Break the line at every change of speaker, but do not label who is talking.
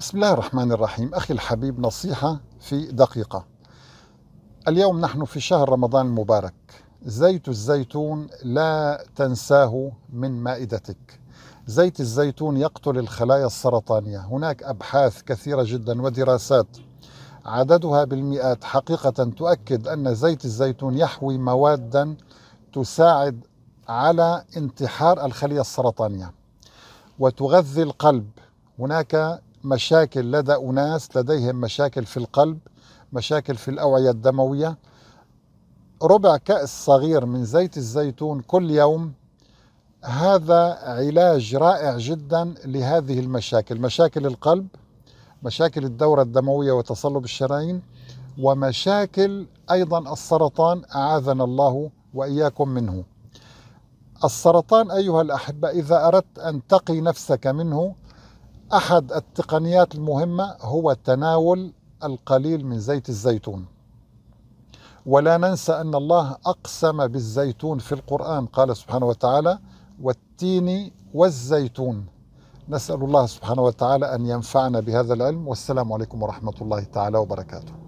بسم الله الرحمن الرحيم أخي الحبيب نصيحة في دقيقة اليوم نحن في شهر رمضان المبارك زيت الزيتون لا تنساه من مائدتك زيت الزيتون يقتل الخلايا السرطانية هناك أبحاث كثيرة جدا ودراسات عددها بالمئات حقيقة تؤكد أن زيت الزيتون يحوي موادا تساعد على انتحار الخلية السرطانية وتغذي القلب هناك مشاكل لدى أناس لديهم مشاكل في القلب مشاكل في الأوعية الدموية ربع كأس صغير من زيت الزيتون كل يوم هذا علاج رائع جدا لهذه المشاكل مشاكل القلب مشاكل الدورة الدموية وتصلب الشرايين ومشاكل أيضا السرطان أعاذنا الله وإياكم منه السرطان أيها الأحبة إذا أردت أن تقي نفسك منه أحد التقنيات المهمة هو تناول القليل من زيت الزيتون ولا ننسى أن الله أقسم بالزيتون في القرآن قال سبحانه وتعالى والتين والزيتون نسأل الله سبحانه وتعالى أن ينفعنا بهذا العلم والسلام عليكم ورحمة الله تعالى وبركاته